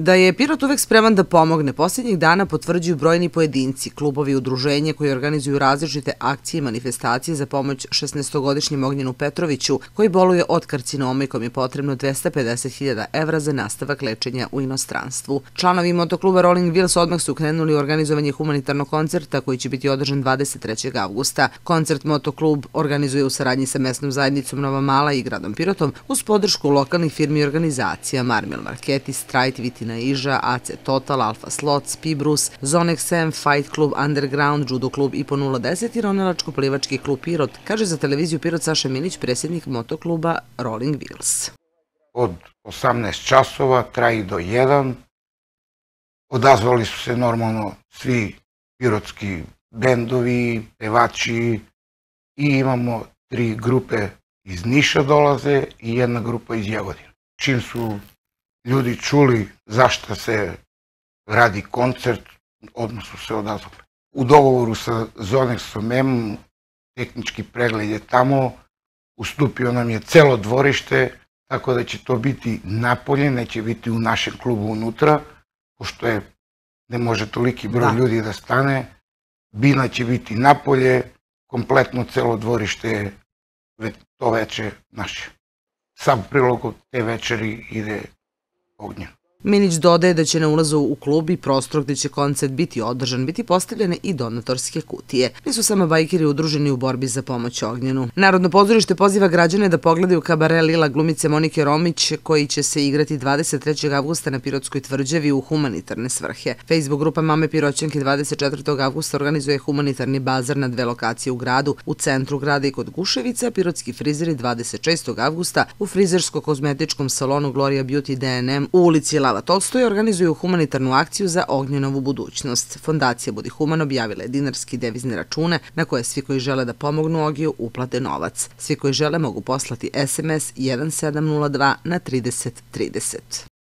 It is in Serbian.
Da je Pirot uvek spreman da pomogne, posljednjih dana potvrđuju brojni pojedinci, klubovi i udruženje koji organizuju različite akcije i manifestacije za pomoć 16-godišnjem Ognjenu Petroviću, koji boluje od karcinoma i kom je potrebno 250.000 evra za nastavak lečenja u inostranstvu. Članovi motokluba Rolling Wheels odmah su krenuli u organizovanje humanitarnog koncerta koji će biti održan 23. augusta. Koncert Motoklub organizuje u saradnji sa mesnom zajednicom Nova Mala i gradom Pirotom uz podršku lokalnih firmi i organizacija Marmel Marketi, Strajt, Vitin, Dolina Iža, AC Total, Alfa Slots, Pibrus, Zonex 7, Fight Club, Underground, Judo Klub i po 010 i Ronelačko-plivački klub Pirot, kaže za televiziju Pirot Saša Milić, predsjednik motokluba Rolling Wheels. Od 18 časova traji do 1. Odazvali su se normalno svi pirotski bendovi, pevači i imamo tri grupe iz Niša dolaze i jedna grupa iz Jagodina. Čim su ljudi čuli zašto se radi koncert, odmah su se odazvali. U dogovoru sa Zonexom M, tehnički pregled je tamo, ustupio nam je celo dvorište, tako da će to biti napolje, neće biti u našem klubu unutra, pošto je, ne može toliki broj da. ljudi da stane. Bina će biti napolje, kompletno celo dvorište je to veče naše. Sam prilog te večeri ide Ognia. Minić dodaje da će na ulazu u klub i prostor gde će koncert biti održan biti postavljene i donatorske kutije. Nisu samo bajkeri udruženi u borbi za pomoć ognjenu. Narodno pozorište poziva građane da pogledaju kabare Lila glumice Monike Romić koji će se igrati 23. avgusta na Pirotskoj tvrđavi u humanitarne svrhe. Facebook grupa Mame Piroćanke 24. avgusta organizuje humanitarni bazar na dve lokacije u gradu, u centru grada i kod Guševica, Pirotski frizeri 26. avgusta u frizersko-kozmetičkom salonu Gloria Beauty DNM u ulici La Lava Tolstoja organizuju humanitarnu akciju za Ognjenovu budućnost. Fondacija Budi Human objavila je dinarski devizni račune na koje svi koji žele da pomognu Ogiju uplate novac. Svi koji žele mogu poslati SMS 1702 na 3030.